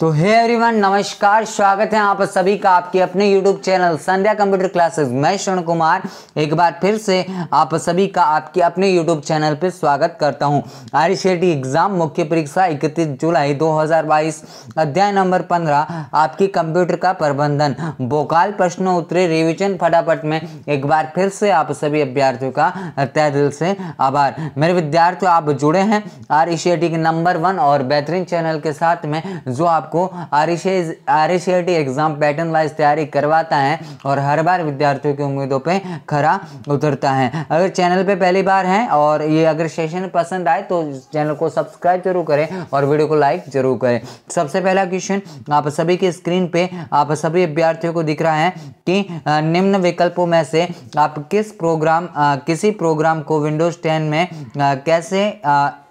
तो hey everyone नमस्कार स्वागत है आप सभी का आपके अपने YouTube channel Sandhya computer classes मैं शरण कुमार एक बार फिर से आप सभी का आपके अपने यूट्यूब चैनल पर स्वागत करता हूं आर शेटी एग्ज़ाम मुख्य परीक्षा 31 जुलाई 2022 अध्याय नंबर 15 आपकी कंप्यूटर का प्रबंधन बोकाल प्रश्न उत्तरे रिविजन फटाफट में एक बार फिर से आप सभी अभ्यार्थियों का तय दिल से आभार मेरे विद्यार्थियों आप जुड़े हैं आर के नंबर वन और बेहतरीन चैनल के साथ में जो आप आपको R S exam pattern wise तैयारी करवाता है और हर बार विद्यार्थियों की उम्मीदों पर खरा उतरता है अगर चैनल पर पहली बार हैं और ये अगर सेशन पसंद आए तो चैनल को सब्सक्राइब जरूर करें और वीडियो को लाइक जरूर करें सबसे पहला क्वेश्चन आप सभी के स्क्रीन पे आप सभी विद्यार्थियों को दिख रहा है कि निम्न विकल्पों में से आप किस प्रोग्राम किसी प्रोग्राम को विंडोज़ टेन में कैसे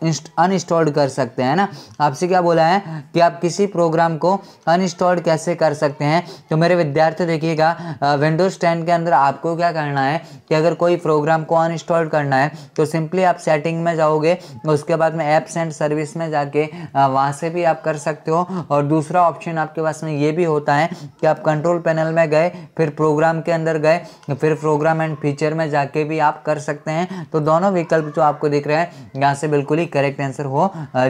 अनइंस्टॉल्ड कर सकते हैं ना आपसे क्या बोला है कि आप किसी प्रोग्राम को अनइंस्टॉल्ड कैसे कर सकते हैं तो मेरे विद्यार्थी देखिएगा विंडोज़ टेन के अंदर आपको क्या करना है कि अगर कोई प्रोग्राम को अनइंस्टॉल करना है तो सिंपली आप सेटिंग में जाओगे उसके बाद में ऐप्स एंड सर्विस में जाके वहाँ से भी आप कर सकते हो और दूसरा ऑप्शन आपके पास में ये भी होता है कि आप कंट्रोल पैनल में गए फिर प्रोग्राम के अंदर गए फिर प्रोग्राम एंड फीचर में जाके भी आप कर सकते हैं तो दोनों विकल्प जो आपको दिख रहे हैं यहाँ से बिल्कुल ही भी करेक्ट आंसर हो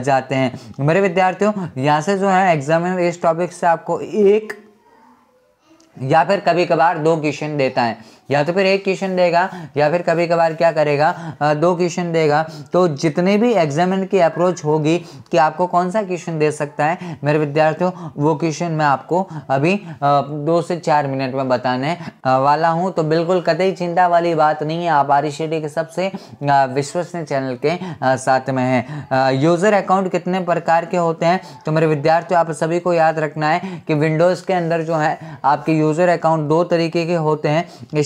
जाते हैं मेरे विद्यार्थियों यहाँ से जो है एग्जामिनर इस टॉपिक से आपको एक या फिर कभी कभार दो क्वेश्चन देता है या तो फिर एक क्वेश्चन देगा या फिर कभी कभार क्या करेगा दो क्वेश्चन देगा तो जितने भी एग्जामिन की अप्रोच होगी कि आपको कौन सा क्वेश्चन दे सकता है मेरे विद्यार्थियों वो क्वेश्चन मैं आपको अभी दो से चार मिनट में बताने वाला हूँ तो बिल्कुल कतई चिंता वाली बात नहीं है आप आरिश के सबसे विश्वसनीय चैनल के साथ में है यूज़र अकाउंट कितने प्रकार के होते हैं तो मेरे विद्यार्थियों आप सभी को याद रखना है कि विंडोज़ के अंदर जो है आपके यूज़र अकाउंट दो तरीके के होते हैं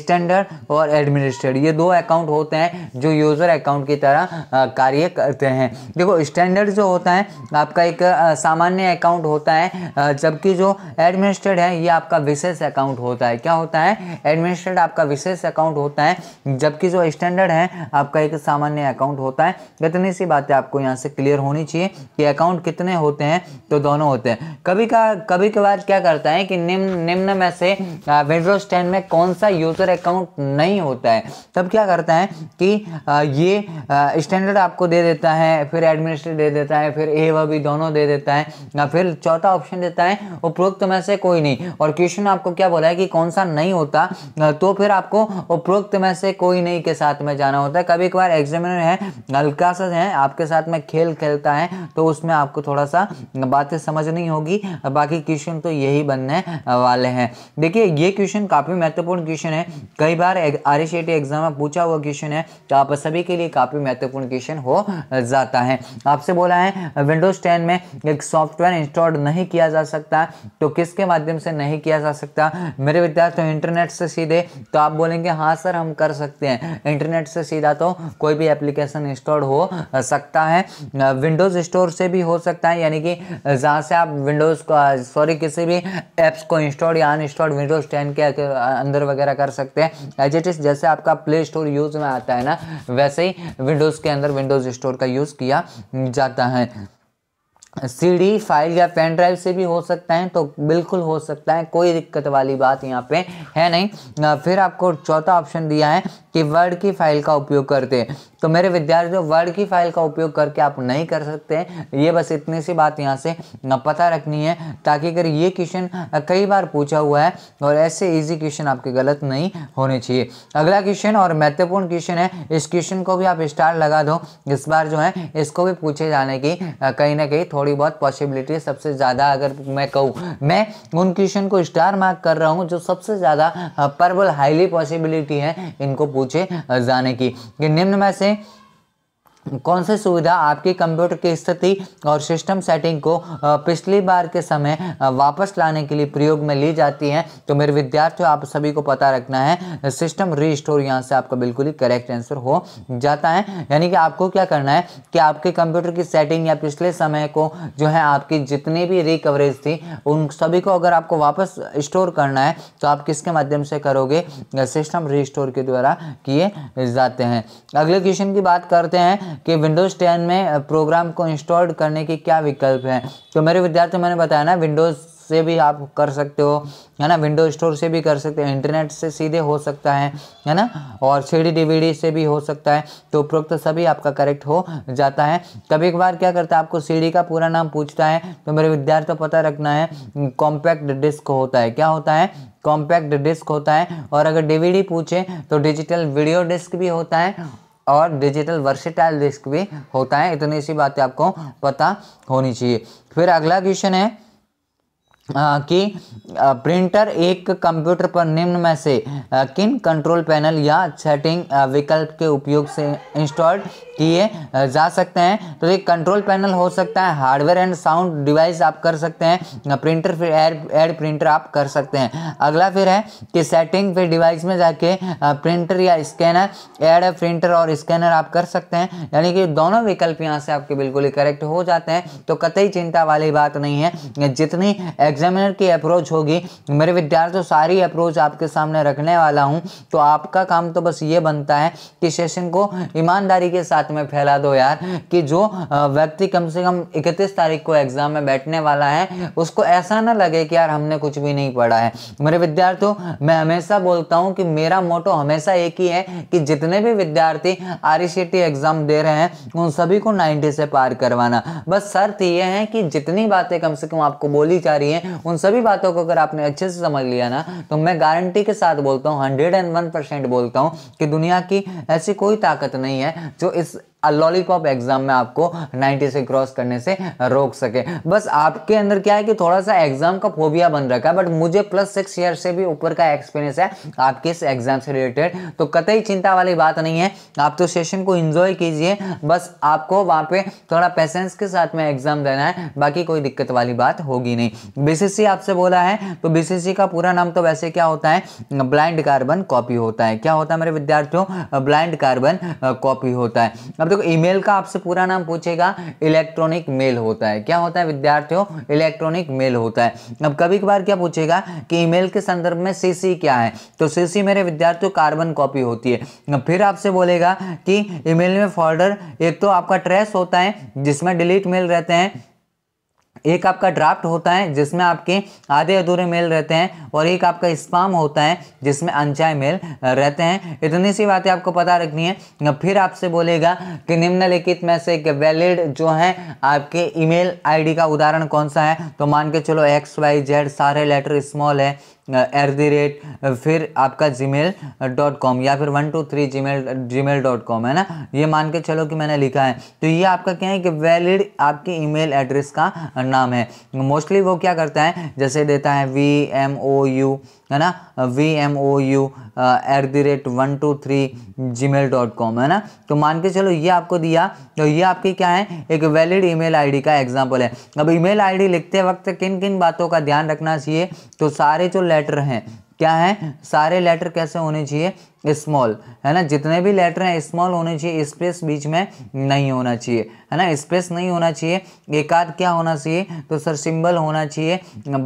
स्टैंडर्ड और एडमिनिस्ट्रेटर ये दो अकाउंट होते हैं जो यूज़र अकाउंट की तरह कार्य करते हैं देखो स्टैंडर्ड जो होता है आपका एक सामान्य अकाउंट होता है जबकि जो एडमिनिस्ट्रेट है ये आपका विशेष अकाउंट होता है क्या होता है एडमिनिस्ट्रेट आपका विशेष अकाउंट होता है जबकि जो स्टैंडर्ड है आपका एक सामान्य अकाउंट होता है इतनी सी बातें आपको यहाँ से क्लियर होनी चाहिए कि अकाउंट कितने होते हैं तो दोनों होते हैं कभी का कभी कभार क्या करता है कि निम्न निम्न में से विंडोज टेन में कौन सा यूज़र अकाउंट नहीं होता है तब क्या करता है कि ये स्टैंडर्ड आपको दे देता है फिर एडमिनिस्ट्रेट दे देता है फिर ए व बी दोनों दे देता है या फिर चौथा ऑप्शन देता है उपरोक्त में से कोई नहीं और क्वेश्चन आपको क्या बोला है कि कौन सा नहीं होता तो फिर आपको उपरोक्त में से कोई नहीं के साथ में जाना होता है कभी कभार एग्जामिनर है हल्का सा है आपके साथ में खेल खेलता है तो उसमें आपको थोड़ा सा बातें समझ नहीं होगी बाकी क्वेश्चन तो यही बनने वाले हैं देखिए ये क्वेश्चन काफ़ी महत्वपूर्ण क्वेश्चन है कई बार आर एस एग्ज़ाम में पूछा हुआ क्वेश्चन है तो आप सभी के लिए काफ़ी महत्वपूर्ण क्वेश्चन हो जाता है आपसे बोला है विंडोज़ टेन में एक सॉफ्टवेयर इंस्टॉल नहीं किया जा सकता तो किसके माध्यम से नहीं किया जा सकता मेरे विद्यार्थी इंटरनेट से सीधे तो आप बोलेंगे हाँ सर हम कर सकते हैं इंटरनेट से सीधा तो कोई भी एप्लीकेशन इंस्टॉल हो सकता है विंडोज़ स्टोर से भी हो सकता है यानी कि जहाँ से आप विंडोज़ को सॉरी किसी भी एप्स को इंस्टॉल या अनइंस्टॉल विंडोज़ टेन के अंदर वगैरह कर सकते सकते हैं एज इट इज़ जैसे आपका प्ले स्टोर यूज़ में आता है ना वैसे ही विंडोज़ के अंदर विंडोज़ स्टोर का यूज़ किया जाता है सीडी फाइल या पेन ड्राइव से भी हो सकता है तो बिल्कुल हो सकता है कोई दिक्कत वाली बात यहाँ पे है नहीं फिर आपको चौथा ऑप्शन दिया है कि वर्ड की फाइल का उपयोग करते हैं तो मेरे विद्यार्थियों वर्ड की फाइल का उपयोग करके आप नहीं कर सकते हैं ये बस इतनी सी बात यहाँ से पता रखनी है ताकि अगर ये क्वेश्चन कई बार पूछा हुआ है और ऐसे ईजी क्वेश्चन आपके गलत नहीं होने चाहिए अगला क्वेश्चन और महत्वपूर्ण क्वेश्चन है इस क्वेश्चन को भी आप स्टार लगा दो इस बार जो है इसको भी पूछे जाने की कहीं ना कहीं थोड़ी बहुत पॉसिबिलिटी सबसे ज़्यादा अगर मैं कहूँ मैं उन क्वेश्चन को स्टार मार्क कर रहा हूँ जो सबसे ज़्यादा परबल हाईली पॉसिबिलिटी है इनको पूछे जाने की निम्न में से Natale कौन सी सुविधा आपके कंप्यूटर की स्थिति और सिस्टम सेटिंग को पिछली बार के समय वापस लाने के लिए प्रयोग में ली जाती है तो मेरे विद्यार्थियों आप सभी को पता रखना है सिस्टम रीस्टोर यहाँ से आपका बिल्कुल ही करेक्ट आंसर हो जाता है यानी कि आपको क्या करना है कि आपके कंप्यूटर की सेटिंग या पिछले समय को जो है आपकी जितनी भी रिकवरेज थी उन सभी को अगर आपको वापस स्टोर करना है तो आप किसके माध्यम से करोगे सिस्टम रीस्टोर के द्वारा किए जाते हैं अगले क्वेश्चन की बात करते हैं कि विंडोज़ टेन में प्रोग्राम को इंस्टॉल करने के क्या विकल्प हैं तो मेरे विद्यार्थी मैंने बताया ना विंडोज़ से भी आप कर सकते हो है ना विंडो स्टोर से भी कर सकते हो इंटरनेट से सीधे हो सकता है है ना और सी डी डीवीडी से भी हो सकता है तो उपरोक्त सभी आपका करेक्ट हो जाता है कभी एक बार क्या करता है आपको सीडी का पूरा नाम पूछता है तो मेरे को पता रखना है कॉम्पैक्ट डिस्क होता है क्या होता है कॉम्पैक्ट डिस्क होता है और अगर डीवीडी पूछे तो डिजिटल वीडियो डिस्क भी होता है और डिजिटल वर्सिटाइल डिस्क भी होता है इतनी सी बातें आपको पता होनी चाहिए फिर अगला क्वेश्चन है कि प्रिंटर एक कंप्यूटर पर निम्न में से किन कंट्रोल पैनल या सेटिंग विकल्प के उपयोग से इंस्टॉल किए जा सकते हैं तो एक कंट्रोल पैनल हो सकता है हार्डवेयर एंड साउंड डिवाइस आप कर सकते हैं प्रिंटर फिर एड एड प्रिंटर आप कर सकते हैं अगला फिर है कि सेटिंग फिर डिवाइस में जाके प्रिंटर या स्कैनर एड प्रिंटर और स्कैनर आप कर सकते हैं यानी कि दोनों विकल्प यहाँ से आपके बिल्कुल ही करेक्ट हो जाते हैं तो कतई चिंता वाली बात नहीं है जितनी एग्जामिनर की अप्रोच होगी मेरे विद्यार्थियों तो सारी अप्रोच आपके सामने रखने वाला हूँ तो आपका काम तो बस ये बनता है कि सेशन को ईमानदारी के साथ में फैला दो यार कि जो व्यक्ति कम से कम इकतीस तारीख को एग्ज़ाम में बैठने वाला है उसको ऐसा ना लगे कि यार हमने कुछ भी नहीं पढ़ा है मेरे विद्यार्थियों मैं हमेशा बोलता हूँ कि मेरा मोटो हमेशा एक ही है कि जितने भी विद्यार्थी आर एग्ज़ाम e दे रहे हैं उन सभी को नाइन्टी से पार करवाना बस शर्त यह है कि जितनी बातें कम से कम आपको बोली जा रही हैं उन सभी बातों को अगर आपने अच्छे से समझ लिया ना तो मैं गारंटी के साथ बोलता हूँ हंड्रेड एंड वन परसेंट बोलता हूँ कि दुनिया की ऐसी कोई ताकत नहीं है जो इस लॉलीपॉप एग्जाम में आपको 90 से क्रॉस करने से रोक सके बस आपके अंदर क्या है कि थोड़ा सा एग्जाम का फोबिया बन रखा है बट मुझे प्लस सिक्स ईयर से भी ऊपर का एक्सपीरियंस है आपके इस एग्जाम से रिलेटेड तो कतई चिंता वाली बात नहीं है आप तो सेशन को एंजॉय कीजिए बस आपको वहाँ पे थोड़ा पेशेंस के साथ में एग्जाम देना है बाकी कोई दिक्कत वाली बात होगी नहीं बी आपसे बोला है तो बीसीसी का पूरा नाम तो वैसे क्या होता है ब्लाइंड कार्बन कॉपी होता है क्या होता है मेरे विद्यार्थियों ब्लाइंड कार्बन कॉपी होता है अब देखो ईमेल का आपसे पूरा नाम पूछेगा इलेक्ट्रॉनिक मेल होता है क्या होता है विद्यार्थियों इलेक्ट्रॉनिक मेल होता है अब कभी कभार क्या पूछेगा कि ईमेल के संदर्भ में सीसी क्या है तो सीसी मेरे विद्यार्थियों कार्बन कॉपी होती है फिर आपसे बोलेगा कि ईमेल में फोल्डर एक तो आपका ट्रेस होता है जिसमें डिलीट मेल रहते हैं एक आपका ड्राफ्ट होता है जिसमें आपके आधे अधूरे मेल रहते हैं और एक आपका स्पाम होता है जिसमें अनचाय मेल रहते हैं इतनी सी बातें आपको पता रखनी है फिर आपसे बोलेगा कि निम्नलिखित में से एक वैलिड जो है आपके ईमेल आईडी का उदाहरण कौन सा है तो मान के चलो एक्स वाई जेड सारे लेटर स्मॉल है एट दी रेट फिर आपका जी मेल डॉट कॉम या फिर one two three Gmail Gmail dot com है ना ये मान के चलो कि मैंने लिखा है तो ये आपका क्या है कि वैलिड आपके ईमेल एड्रेस का नाम है मोस्टली वो क्या करता है जैसे देता है वी एम ओ यू है ना V M O U at the rate one two three Gmail dot com है ना तो मान के चलो ये आपको दिया तो ये आपकी क्या है एक वैलिड ईमेल आईडी का एग्जाम्पल है अब ईमेल आईडी लिखते वक्त किन किन बातों का ध्यान रखना चाहिए तो सारे जो लेटर हैं क्या है सारे लेटर कैसे होने चाहिए स्मॉल है ना जितने भी लेटर हैं स्मॉल होने चाहिए स्पेस बीच में नहीं होना चाहिए है ना स्पेस नहीं होना चाहिए एकाध क्या होना चाहिए तो सर सिंबल होना चाहिए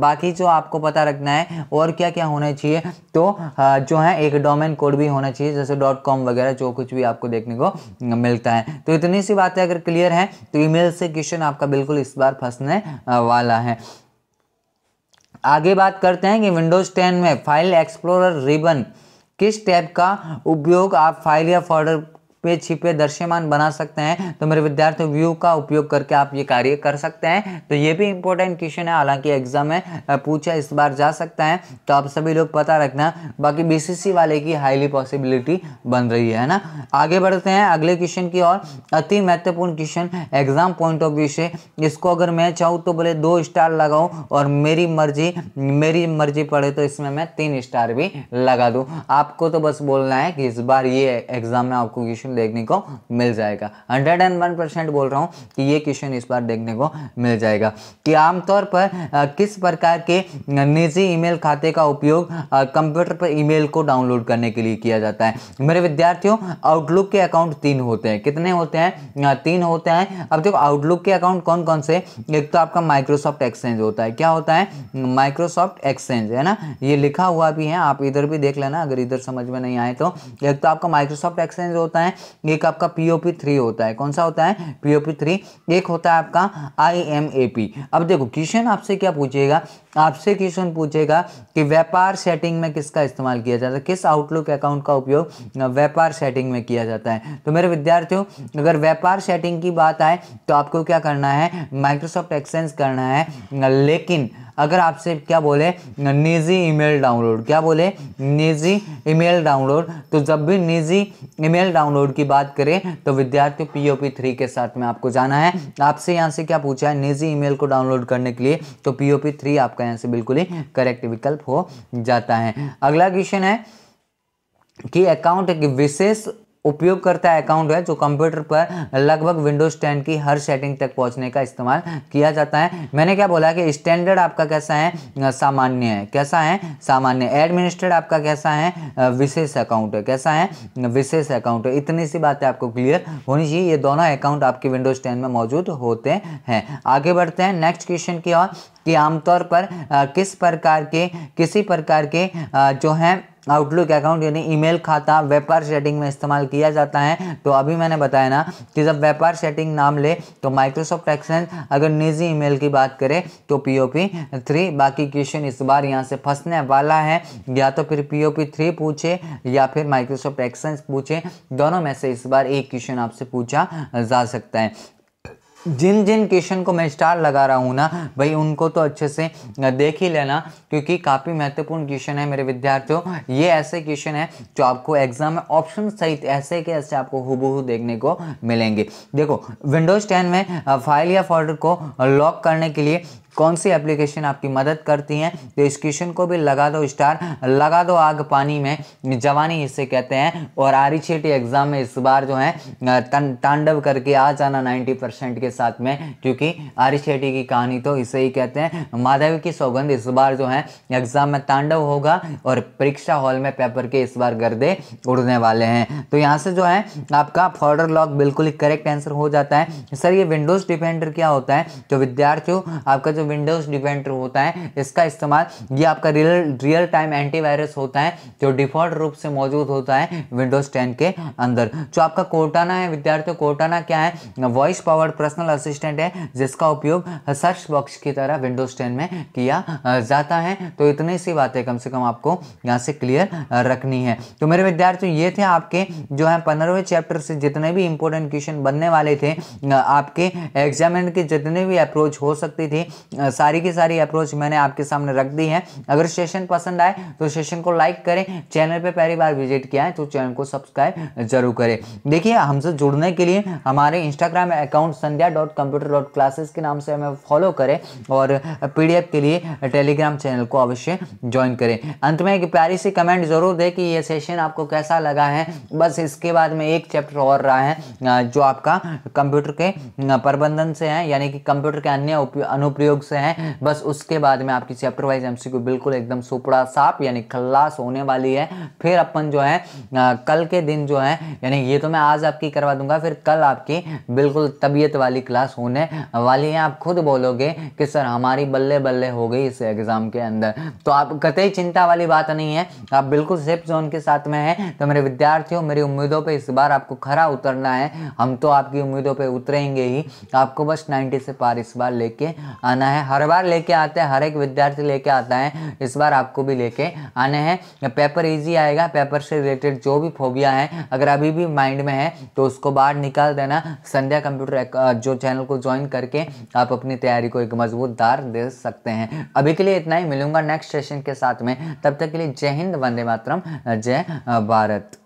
बाकी जो आपको पता रखना है और क्या क्या होना चाहिए तो जो है एक डोमेन कोड भी होना चाहिए जैसे डॉट कॉम वगैरह जो कुछ भी आपको देखने को मिलता है तो इतनी सी बातें अगर क्लियर है तो ई से क्वेश्चन आपका बिल्कुल इस बार फंसने वाला है आगे बात करते हैं कि विंडोज़ 10 में फाइल एक्सप्लोरर रिबन किस टैब का उपयोग आप फाइल या फोल्डर पे छिपे दृश्यमान बना सकते हैं तो मेरे विद्यार्थी व्यू का उपयोग करके आप ये कार्य कर सकते हैं तो ये भी इंपॉर्टेंट क्वेश्चन है हालांकि एग्जाम में पूछा इस बार जा सकता है तो आप सभी लोग पता रखना बाकी बी वाले की हाईली पॉसिबिलिटी बन रही है ना आगे बढ़ते हैं अगले क्वेश्चन की और अति महत्वपूर्ण question exam point of view से इसको अगर मैं चाहूँ तो बोले दो स्टार लगाऊँ और मेरी मर्जी मेरी मर्जी पड़े तो इसमें मैं तीन स्टार भी लगा दूँ आपको तो बस बोलना है कि इस बार ये एग्जाम में आपको क्वेश्चन देखने को मिल जाएगा हंड्रेड एंड वन परसेंट बोल रहा हूँ कि ये क्वेश्चन इस बार देखने को मिल जाएगा कि आमतौर पर किस प्रकार के निजी ईमेल खाते का उपयोग कंप्यूटर पर ईमेल को डाउनलोड करने के लिए किया जाता है मेरे विद्यार्थियों आउटलुक के अकाउंट तीन होते हैं कितने होते हैं तीन होते हैं अब देखो आउटलुक के अकाउंट कौन कौन से एक तो आपका माइक्रोसॉफ्ट एक्सचेंज होता है क्या होता है माइक्रोसॉफ्ट एक्सचेंज है ना ये लिखा हुआ भी है आप इधर भी देख लेना अगर इधर समझ में नहीं आए तो एक तो आपका माइक्रोसॉफ्ट एक्सचेंज होता है एक आपका पीओपी थ्री होता है कौन सा होता है पीओपी थ्री एक होता है आपका पी अब देखो क्वेश्चन आपसे क्या पूछेगा आपसे क्वेश्चन पूछेगा कि व्यापार सेटिंग में किसका इस्तेमाल किया जाता है किस आउटलुक अकाउंट का उपयोग व्यापार सेटिंग में किया जाता है तो मेरे विद्यार्थियों अगर व्यापार सेटिंग की बात आए तो आपको क्या करना है माइक्रोसॉफ्ट एक्सचेंज करना है लेकिन अगर आपसे क्या बोले निजी ईमेल डाउनलोड क्या बोले निजी ईमेल डाउनलोड तो जब भी निजी ईमेल डाउनलोड की बात करें तो विद्यार्थी पी ओ पी थ्री के साथ में आपको जाना है आपसे यहाँ से क्या पूछा है निजी ईमेल को डाउनलोड करने के लिए तो पी ओ पी थ्री आपका आपका यहाँ से बिल्कुल ही करेक्ट विकल्प हो जाता है अगला क्वेश्चन है कि अकाउंट एक विशेष उपयोगकर्ता अकाउंट है जो कंप्यूटर पर लगभग विंडोज टेन की हर सेटिंग तक पहुंचने का इस्तेमाल किया जाता है मैंने क्या बोला कि स्टैंडर्ड आपका कैसा है सामान्य है कैसा है सामान्य एडमिनिस्ट्रेट आपका कैसा है विशेष अकाउंट है कैसा है विशेष अकाउंट है इतनी सी बातें आपको क्लियर होनी चाहिए ये दोनों अकाउंट आपके विंडोज टेन में मौजूद होते हैं आगे बढ़ते हैं नेक्स्ट क्वेश्चन की और कि आमतौर पर किस प्रकार के किसी प्रकार के जो हैं आउटलुक अकाउंट यानी ईमेल खाता व्यापार सेटिंग में इस्तेमाल किया जाता है तो अभी मैंने बताया ना कि जब व्यापार सेटिंग नाम ले तो माइक्रोसॉफ्ट एक्सेंस अगर निजी ईमेल की बात करें तो पी ओ पी थ्री बाकी क्वेश्चन इस बार यहाँ से फंसने वाला है या तो फिर पी ओ पी थ्री पूछे या फिर माइक्रोसॉफ्ट एक्सेंस पूछे दोनों में से इस बार एक क्वेश्चन आपसे पूछा जा सकता है जिन जिन क्वेश्चन को मैं स्टार लगा रहा हूँ ना भाई उनको तो अच्छे से देख ही लेना क्योंकि काफ़ी महत्वपूर्ण क्वेश्चन है मेरे विद्यार्थियों ये ऐसे क्वेश्चन है जो आपको एग्जाम में ऑप्शन सहित ऐसे के ऐसे आपको हुबहू देखने को मिलेंगे देखो विंडोज़ टेन में फाइल या फोल्डर को लॉक करने के लिए कौन सी एप्लीकेशन आपकी मदद करती हैं तो इस क्वेश्चन को भी लगा दो स्टार लगा दो आग पानी में जवानी इसे कहते हैं और आरी छेटी एग्ज़ाम में इस बार जो है तांडव करके आ जाना नाइनटी परसेंट के साथ में क्योंकि आरी छेटी की कहानी तो इसे ही कहते हैं माधवी की सौगंध इस बार जो है एग्ज़ाम में तांडव होगा और परीक्षा हॉल में पेपर के इस बार गर्दे उड़ने वाले हैं तो यहाँ से जो है आपका फॉर्डर लॉक बिल्कुल ही करेक्ट आंसर हो जाता है सर ये विंडोज़ डिफेंडर क्या होता है तो विद्यार्थियों आपका जो जो विंडोज डिवेंटर होता है इसका इस्तेमाल ये आपका रियल रियल टाइम एंटीवायरस होता है जो डिफॉल्ट रूप से मौजूद होता है विंडोज टेन के अंदर जो आपका कोटाना है विद्यार्थियों कोटाना क्या है वॉइस पावर पर्सनल असिस्टेंट है जिसका उपयोग सर्च बॉक्स की तरह विंडोज टेन में किया जाता है तो इतनी सी बातें कम से कम आपको यहाँ से क्लियर रखनी है तो मेरे विद्यार्थियों ये थे आपके जो है पंद्रहवें चैप्टर से जितने भी इंपॉर्टेंट क्वेश्चन बनने वाले थे आपके एग्जामिन के जितने भी अप्रोच हो सकती थी सारी की सारी अप्रोच मैंने आपके सामने रख दी है अगर सेशन पसंद आए तो सेशन को लाइक करें चैनल पर पहली बार विजिट किया है तो चैनल को सब्सक्राइब जरूर करें देखिए हमसे जुड़ने के लिए हमारे Instagram account Sandhya dot computer dot classes के नाम से हमें फॉलो करें और पी के लिए टेलीग्राम चैनल को अवश्य ज्वाइन करें अंत में एक प्यारी सी कमेंट ज़रूर दें कि ये सेशन आपको कैसा लगा है बस इसके बाद में एक चैप्टर और रहा है जो आपका कंप्यूटर के प्रबंधन से है यानी कि कंप्यूटर के अन्य अनुप्रयोग बुक से हैं बस उसके बाद में आपकी चैप्टर वाइज एम बिल्कुल एकदम सुपड़ा साफ यानी खल्लास होने वाली है फिर अपन जो है आ, कल के दिन जो है यानी ये तो मैं आज आपकी करवा दूंगा फिर कल आपकी बिल्कुल तबीयत वाली क्लास होने वाली है आप खुद बोलोगे कि सर हमारी बल्ले बल्ले हो गई इस एग्ज़ाम के अंदर तो आप कतई चिंता वाली बात नहीं है आप बिल्कुल सेफ जोन के साथ में हैं तो मेरे विद्यार्थियों मेरी उम्मीदों पर इस बार आपको खरा उतरना है हम तो आपकी उम्मीदों पर उतरेंगे ही आपको बस नाइन्टी से पार इस बार लेके आना है है हर बार लेके आते हैं हर एक विद्यार्थी लेके आता है इस बार आपको भी लेके आने हैं पेपर इजी आएगा पेपर से रिलेटेड जो भी फोबिया है अगर अभी भी माइंड में है तो उसको बाहर निकाल देना संध्या कंप्यूटर जो चैनल को ज्वाइन करके आप अपनी तैयारी को एक मजबूत दार दे सकते हैं अभी के लिए इतना ही मिलूंगा नेक्स्ट सेशन के साथ में तब तक के लिए जय हिंद वंदे मातरम जय भारत